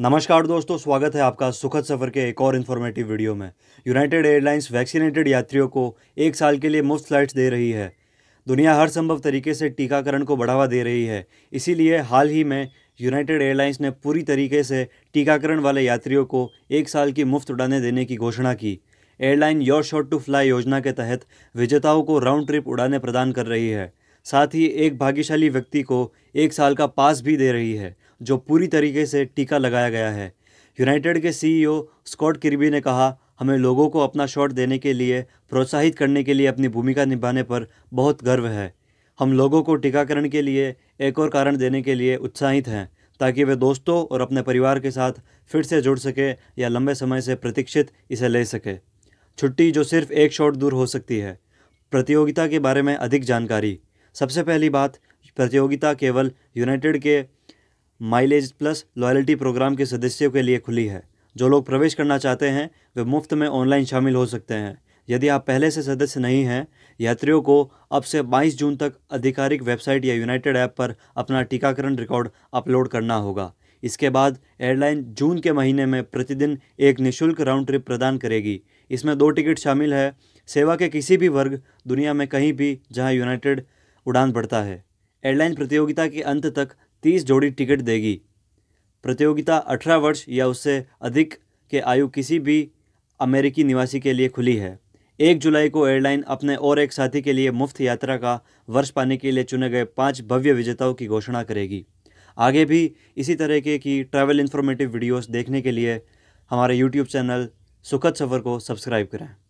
नमस्कार दोस्तों स्वागत है आपका सुखद सफ़र के एक और इन्फॉर्मेटिव वीडियो में यूनाइटेड एयरलाइंस वैक्सीनेटेड यात्रियों को एक साल के लिए मुफ्त फ्लाइट्स दे रही है दुनिया हर संभव तरीके से टीकाकरण को बढ़ावा दे रही है इसीलिए हाल ही में यूनाइटेड एयरलाइंस ने पूरी तरीके से टीकाकरण वाले यात्रियों को एक साल की मुफ्त उड़ानें देने की घोषणा की airline your shot to fly योजना के तहत विजेताओं को राउंड ट्रिप उड़ाने प्रदान कर रही है साथ ही एक भाग्यशाली व्यक्ति को एक साल का पास भी दे रही है जो पूरी तरीके से टीका लगाया गया है यूनाइटेड के सीईओ स्कॉट किरबी ने कहा हमें लोगों को अपना शॉट देने के लिए प्रोत्साहित करने के लिए अपनी भूमिका निभाने पर बहुत गर्व है हम लोगों को टीकाकरण के लिए एक और कारण देने के लिए उत्साहित हैं ताकि वे दोस्तों और अपने परिवार के साथ फिर से जुड़ सके या लंबे समय से प्रतीक्षित इसे ले सके छुट्टी जो सिर्फ एक शॉट दूर हो सकती है प्रतियोगिता के बारे में अधिक जानकारी सबसे पहली बात प्रतियोगिता केवल यूनाइटेड के माइलेज प्लस लॉयल्टी प्रोग्राम के सदस्यों के लिए खुली है जो लोग प्रवेश करना चाहते हैं वे मुफ्त में ऑनलाइन शामिल हो सकते हैं यदि आप पहले से सदस्य नहीं हैं यात्रियों को अब से 22 जून तक आधिकारिक वेबसाइट या यूनाइटेड ऐप पर अपना टीकाकरण रिकॉर्ड अपलोड करना होगा इसके बाद एयरलाइन जून के महीने में प्रतिदिन एक निशुल्क राउंड ट्रिप प्रदान करेगी इसमें दो टिकट शामिल है सेवा के किसी भी वर्ग दुनिया में कहीं भी जहां यूनाइटेड उड़ान बढ़ता है एयरलाइन प्रतियोगिता के अंत तक तीस जोड़ी टिकट देगी प्रतियोगिता अठारह वर्ष या उससे अधिक के आयु किसी भी अमेरिकी निवासी के लिए खुली है एक जुलाई को एयरलाइन अपने और एक साथी के लिए मुफ्त यात्रा का वर्ष पाने के लिए चुने गए पाँच भव्य विजेताओं की घोषणा करेगी आगे भी इसी तरह के की ट्रैवल इन्फॉर्मेटिव वीडियोस देखने के लिए हमारे यूट्यूब चैनल सुखद सफ़र को सब्सक्राइब करें